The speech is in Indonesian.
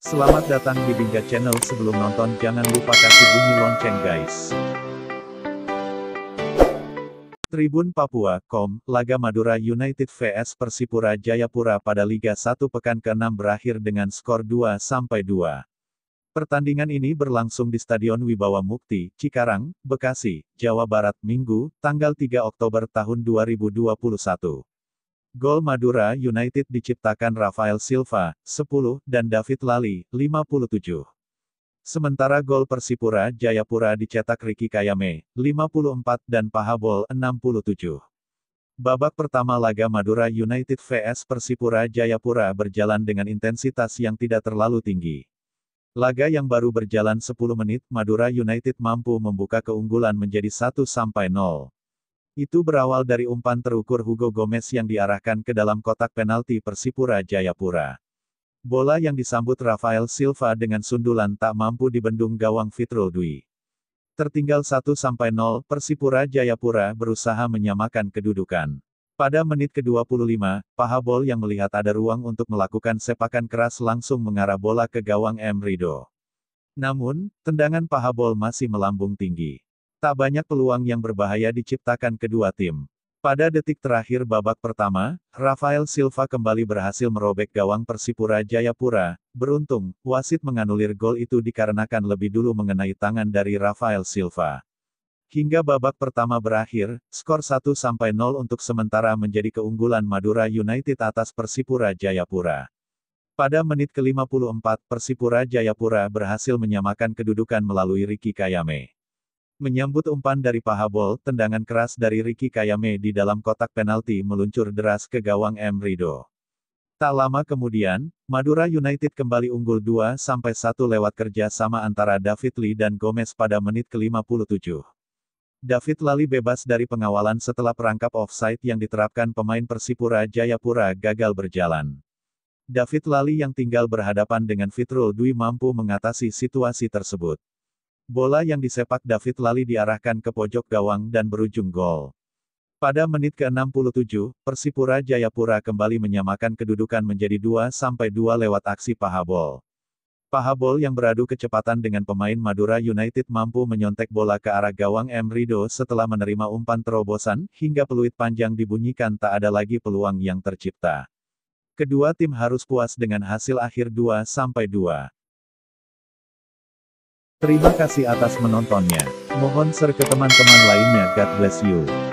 Selamat datang di Bingga Channel. Sebelum nonton, jangan lupa kasih bunyi lonceng, guys. Tribun Papua, Kom, Laga Madura United vs Persipura Jayapura pada Liga 1 pekan ke-6 berakhir dengan skor 2-2. Pertandingan ini berlangsung di Stadion Wibawa Mukti, Cikarang, Bekasi, Jawa Barat, Minggu, tanggal 3 Oktober tahun 2021. Gol Madura United diciptakan Rafael Silva, 10, dan David Lali, 57. Sementara gol Persipura Jayapura dicetak Riki Kayame, 54 dan Pahabol, 67. Babak pertama laga Madura United vs Persipura Jayapura berjalan dengan intensitas yang tidak terlalu tinggi. Laga yang baru berjalan 10 menit, Madura United mampu membuka keunggulan menjadi 1-0. Itu berawal dari umpan terukur Hugo Gomez yang diarahkan ke dalam kotak penalti Persipura Jayapura. Bola yang disambut Rafael Silva dengan sundulan tak mampu dibendung gawang Fitrul Dwi. Tertinggal 1-0 Persipura Jayapura berusaha menyamakan kedudukan. Pada menit ke-25, Pahabol yang melihat ada ruang untuk melakukan sepakan keras langsung mengarah bola ke gawang M. Rido. Namun, tendangan Pahabol masih melambung tinggi. Tak banyak peluang yang berbahaya diciptakan kedua tim. Pada detik terakhir babak pertama, Rafael Silva kembali berhasil merobek gawang Persipura Jayapura. Beruntung, wasit menganulir gol itu dikarenakan lebih dulu mengenai tangan dari Rafael Silva. Hingga babak pertama berakhir, skor 1-0 untuk sementara menjadi keunggulan Madura United atas Persipura Jayapura. Pada menit ke-54, Persipura Jayapura berhasil menyamakan kedudukan melalui Ricky Kayame. Menyambut umpan dari paha bol, tendangan keras dari Ricky Kayame di dalam kotak penalti meluncur deras ke gawang M. Rido. Tak lama kemudian, Madura United kembali unggul 2-1 lewat kerja sama antara David Lee dan Gomez pada menit ke-57. David Lali bebas dari pengawalan setelah perangkap offside yang diterapkan pemain Persipura Jayapura gagal berjalan. David Lali yang tinggal berhadapan dengan Fitrul Dwi mampu mengatasi situasi tersebut. Bola yang disepak David Lali diarahkan ke pojok gawang dan berujung gol. Pada menit ke-67, Persipura Jayapura kembali menyamakan kedudukan menjadi 2-2 lewat aksi Pahabol. Pahabol yang beradu kecepatan dengan pemain Madura United mampu menyontek bola ke arah gawang M. Rido setelah menerima umpan terobosan, hingga peluit panjang dibunyikan tak ada lagi peluang yang tercipta. Kedua tim harus puas dengan hasil akhir 2-2. Terima kasih atas menontonnya. Mohon share ke teman-teman lainnya. God bless you.